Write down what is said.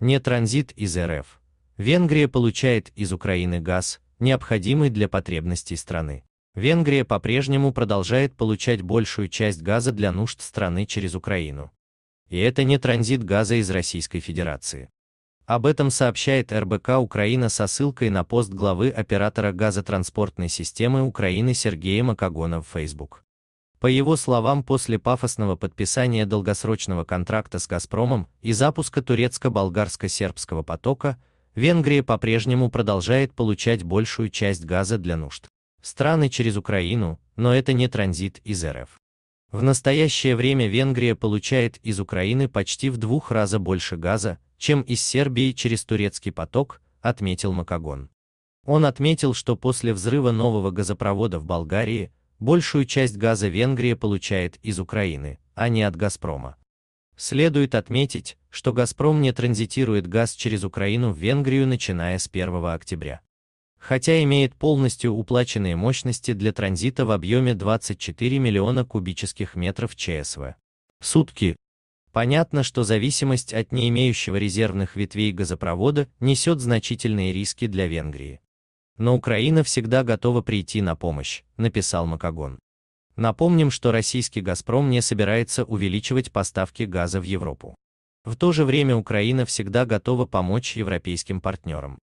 не транзит из РФ. Венгрия получает из Украины газ, необходимый для потребностей страны. Венгрия по-прежнему продолжает получать большую часть газа для нужд страны через Украину. И это не транзит газа из Российской Федерации. Об этом сообщает РБК Украина со ссылкой на пост главы оператора газотранспортной системы Украины Сергея Макогона в Facebook. По его словам, после пафосного подписания долгосрочного контракта с «Газпромом» и запуска турецко-болгарско-сербского потока, Венгрия по-прежнему продолжает получать большую часть газа для нужд страны через Украину, но это не транзит из РФ. В настоящее время Венгрия получает из Украины почти в двух раза больше газа, чем из Сербии через турецкий поток, отметил Макагон. Он отметил, что после взрыва нового газопровода в Болгарии Большую часть газа Венгрия получает из Украины, а не от «Газпрома». Следует отметить, что «Газпром» не транзитирует газ через Украину в Венгрию начиная с 1 октября. Хотя имеет полностью уплаченные мощности для транзита в объеме 24 миллиона кубических метров ЧСВ. Сутки. Понятно, что зависимость от не имеющего резервных ветвей газопровода несет значительные риски для Венгрии но Украина всегда готова прийти на помощь, написал Макагон. Напомним, что российский «Газпром» не собирается увеличивать поставки газа в Европу. В то же время Украина всегда готова помочь европейским партнерам.